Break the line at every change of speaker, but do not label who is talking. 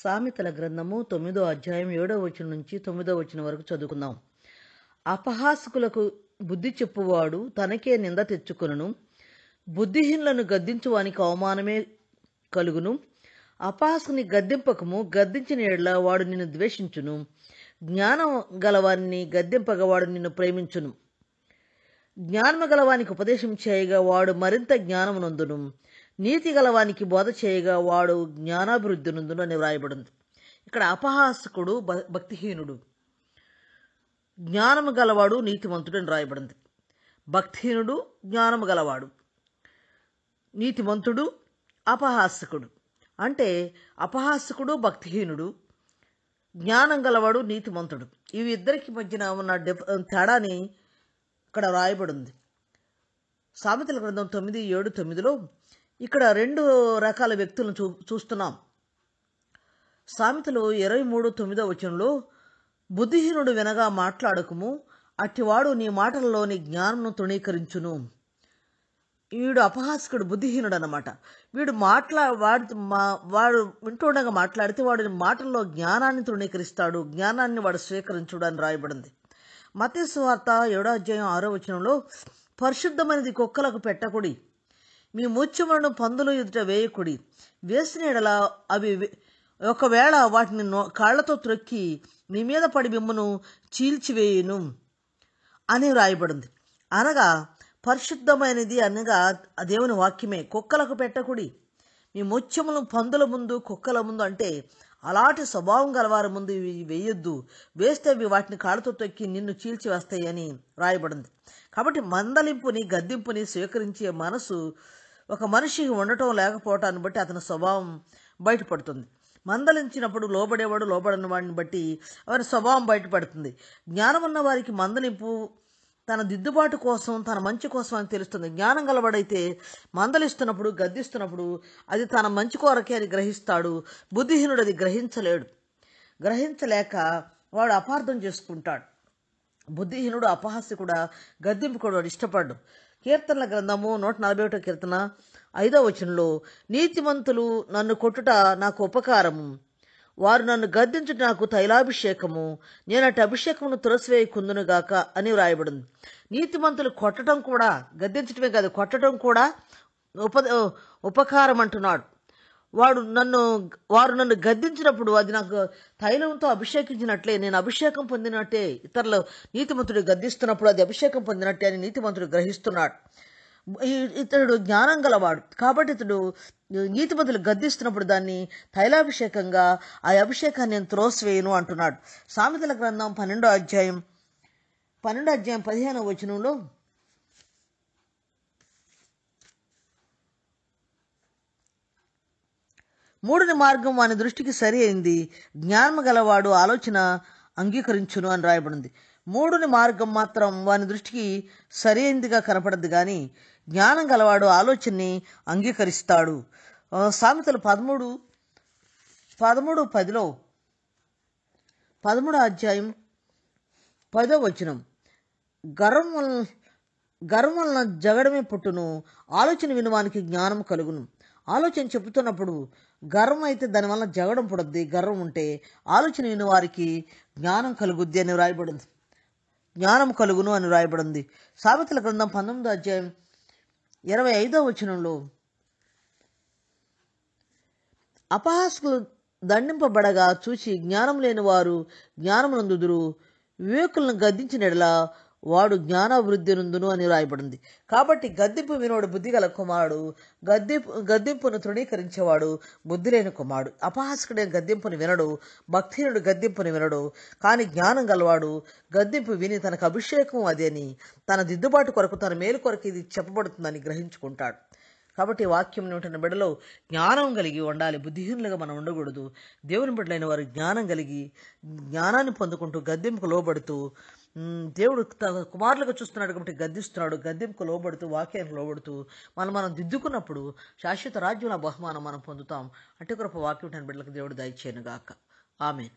సామెతల గ్రంథము తొమ్మిదో అధ్యాయం ఏడో వచనం నుంచి తొమ్మిదో వచనం వరకు చదువుకుందాం అపహాసుకులకు బుద్ధి చెప్పువాడు తనకే నింద తెచ్చుకొనును బుద్ధిహీనులను గద్దించువానికి అవమానమే కలుగును అపహాసుని గద్దింపకము గద్దించిన ఎడల వాడు నిన్ను ద్వేషించును జ్ఞానం గలవాన్ని గద్దింపగా వాడు నిన్ను ప్రేమించును జ్ఞానము గలవానికి ఉపదేశం చేయగా వాడు మరింత జ్ఞానమునందును నీతి గలవానికి బోధ చేయగా వాడు జ్ఞానాభివృద్ధి నందును అని వ్రాయబడింది ఇక్కడ అపహాసకుడు భక్తిహీనుడు జ్ఞానము గలవాడు నీతిమంతుడు అని రాయబడింది భక్తిహీనుడు జ్ఞానము గలవాడు నీతిమంతుడు అపహాసకుడు అంటే అపహాసకుడు భక్తిహీనుడు జ్ఞానం గలవాడు నీతిమంతుడు ఇవి ఇద్దరికి మధ్యన ఉన్న తేడాని ఇక్కడ రాయబడింది సామెతల గ్రంథం తొమ్మిది ఏడు తొమ్మిదిలో ఇక్కడ రెండు రకాల వ్యక్తులను చూ చూస్తున్నాం సామెతలు ఇరవై మూడు తొమ్మిదో వచనంలో బుద్ధిహీనుడు వినగా మాట్లాడకము అట్టివాడు నీ మాటలలోని జ్ఞానం తృణీకరించును వీడు అపహాసకుడు బుద్ధిహీనుడు అనమాట వీడు మాట్లా వాడు మా వాడు వింటుండగా మాట్లాడితే వాడి మాటల్లో జ్ఞానాన్ని తృణీకరిస్తాడు జ్ఞానాన్ని వాడు స్వీకరించుడు అని రాయబడింది మతేశ్వార్త ఏడో అధ్యాయం ఆరో వచనంలో పరిశుద్ధమైనది కుక్కలకు పెట్టకుడి మీ ముత్యములను పందులు ఎదుట వేయకుడి వేసిన ఎడల అవి ఒకవేళ వాటిని కాళ్లతో త్రొక్కి మీ మీద పడి మిమ్మను చీల్చివేయును అని వ్రాయబడింది అనగా పరిశుద్ధమైనది అనగా దేవుని వాక్యమే కుక్కలకు పెట్టకుడి మీ ముత్యములు పందుల ముందు కుక్కల ముందు అంటే అలాంటి స్వభావం గలవారి ముందు ఇవి వేయొద్దు వేస్తే అవి వాటిని కాళ్ళతో తొక్కి నిన్ను చీల్చి వస్తాయని రాయబడింది కాబట్టి మందలింపుని గద్దింపుని స్వీకరించే మనసు ఒక మనిషికి ఉండటం లేకపోవటాన్ని బట్టి అతని స్వభావం బయటపడుతుంది మందలించినప్పుడు లోబడేవాడు లోబడిన వాడిని బట్టి వారి స్వభావం బయటపడుతుంది జ్ఞానం ఉన్న వారికి మందలింపు తన దిద్దుబాటు కోసం తన మంచి కోసం అని తెలుస్తుంది జ్ఞానం గలవాడైతే మందలిస్తున్నప్పుడు గద్దిస్తున్నప్పుడు అది తన మంచి కోరకే అని గ్రహిస్తాడు బుద్ధిహీనుడు అది గ్రహించలేడు గ్రహించలేక వాడు అపార్థం చేసుకుంటాడు బుద్ధిహీనుడు అపహాస్య కూడా గద్దింపు వాడు ఇష్టపడ్డు కీర్తనల గ్రంథము నూట నలభై ఒకటో కీర్తన ఐదో వచనంలో నీతిమంతులు నన్ను కొట్టుట నాకు ఉపకారము వారు నన్ను గద్దించు నాకు తైలాభిషేకము నేను అటు అభిషేకమును తులసివేయకుందునుగాక అని వ్రాయబడింది నీతిమంతులు కొట్టడం కూడా గద్దించటమే కాదు కొట్టడం కూడా ఉప ఉపకారం అంటున్నాడు వాడు నన్ను వారు నన్ను గద్దించినప్పుడు అది నాకు తైలంతో అభిషేకించినట్లే నేను అభిషేకం పొందినట్టే ఇతరులు నీతిమంతుడు గద్దిస్తున్నప్పుడు అది అభిషేకం పొందినట్టే అని నీతిమంతుడు గ్రహిస్తున్నాడు ఇతడు జ్ఞానం గలవాడు కాబట్టి ఇతడు నీతిపతులు గద్దిస్తున్నప్పుడు దాన్ని తైలాభిషేకంగా ఆ అభిషేకాన్ని నేను త్రోసివేయను అంటున్నాడు సామెతల గ్రంథం పన్నెండో అధ్యాయం పన్నెండో అధ్యాయం పదిహేనో వచనంలో మూడని మార్గం వాని దృష్టికి సరి అయింది జ్ఞానం గలవాడు ఆలోచన అంగీకరించును అని రాయబడింది మూడుని మార్గం మాత్రం వాని దృష్టికి సరైనదిగా కనపడద్దు కానీ జ్ఞానం గలవాడు ఆలోచనని అంగీకరిస్తాడు సామెతలు పదమూడు పదమూడు పదిలో పదమూడు అధ్యాయం పదో వచనం గర్వం వల్ల గర్వం వలన జగడమే పుట్టును ఆలోచన వినవానికి జ్ఞానం కలుగును ఆలోచన చెబుతున్నప్పుడు గర్వం అయితే దానివల్ల జగడం పుడద్ది గర్వం ఉంటే ఆలోచన విని వారికి జ్ఞానం కలుగుద్ది అని వ్రాయబడింది జ్ఞానం కలుగును అని రాయబడింది సామెతల గ్రంథం పంతొమ్మిదో అధ్యాయం ఇరవై ఐదో వచనంలో అపహాసులు దండింపబడగా చూసి జ్ఞానం లేని వారు జ్ఞానమునందుదురు వివేకులను గద్దించినలా వాడు వృద్ధి నుందును అని రాయబడింది కాబట్టి గద్దెంపు వినోడు బుద్ధి గల కుమారుడు గద్దెంపు గద్దెంపును తృణీకరించేవాడు బుద్ధి లేని కుమారుడు అపహాసకుడే గద్దెంపును వినడు భక్తినుడు గద్దెంపును వినడు కానీ జ్ఞానం గలవాడు గద్దెంపు విని తనకు అభిషేకం అదేని తన దిద్దుబాటు కొరకు తన మేలు కొరకు ఇది చెప్పబడుతుందని గ్రహించుకుంటాడు కాబట్టి వాక్యం ఉంటున్న బిడ్డలో జ్ఞానం కలిగి ఉండాలి బుద్ధిహీనులుగా మనం ఉండకూడదు దేవుని బిడ్డలైన వారు జ్ఞానం కలిగి జ్ఞానాన్ని పొందుకుంటూ గద్దెంపుకు లోబడుతూ దేవుడు తన కుమారులుగా చూస్తున్నాడు కాబట్టి గద్దిస్తున్నాడు గద్దెంకు లోబడుతూ వాక్యానికి లోబడుతూ మనం మనం దిద్దుకున్నప్పుడు శాశ్వత రాజ్యంలో బహుమానం మనం పొందుతాం అటుకృప వాక్యం బిడ్డలకు దేవుడు దయచేయను గాక ఆమె